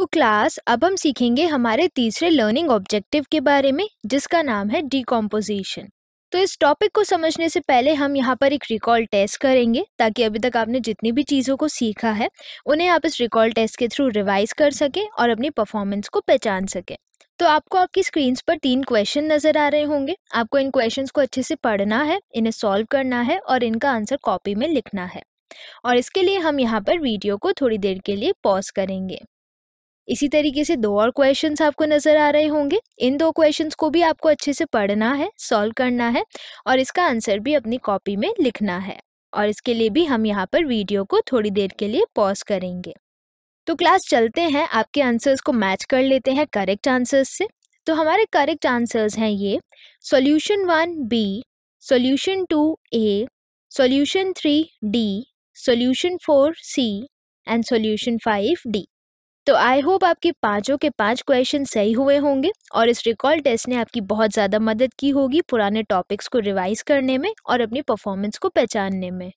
तो क्लास अब हम सीखेंगे हमारे तीसरे लर्निंग ऑब्जेक्टिव के बारे में जिसका नाम है डिकम्पोजिशन तो इस टॉपिक को समझने से पहले हम यहाँ पर एक रिकॉल टेस्ट करेंगे ताकि अभी तक आपने जितनी भी चीज़ों को सीखा है उन्हें आप इस रिकॉल टेस्ट के थ्रू रिवाइज कर सकें और अपनी परफॉर्मेंस को पहचान सकें तो आपको आपकी स्क्रीन पर तीन क्वेश्चन नज़र आ रहे होंगे आपको इन क्वेश्चन को अच्छे से पढ़ना है इन्हें सॉल्व करना है और इनका आंसर कॉपी में लिखना है और इसके लिए हम यहाँ पर वीडियो को थोड़ी देर के लिए पॉज करेंगे इसी तरीके से दो और क्वेश्चन आपको नज़र आ रहे होंगे इन दो क्वेश्चन को भी आपको अच्छे से पढ़ना है सॉल्व करना है और इसका आंसर भी अपनी कॉपी में लिखना है और इसके लिए भी हम यहाँ पर वीडियो को थोड़ी देर के लिए पॉज करेंगे तो क्लास चलते हैं आपके आंसर्स को मैच कर लेते हैं करेक्ट आंसर्स से तो हमारे करेक्ट आंसर्स हैं ये solution one B solution two A solution three D solution four C and solution five D तो आई होप आपके पाँचों के पाँच क्वेश्चन सही हुए होंगे और इस रिकॉल टेस्ट ने आपकी बहुत ज़्यादा मदद की होगी पुराने टॉपिक्स को रिवाइज करने में और अपनी परफॉर्मेंस को पहचानने में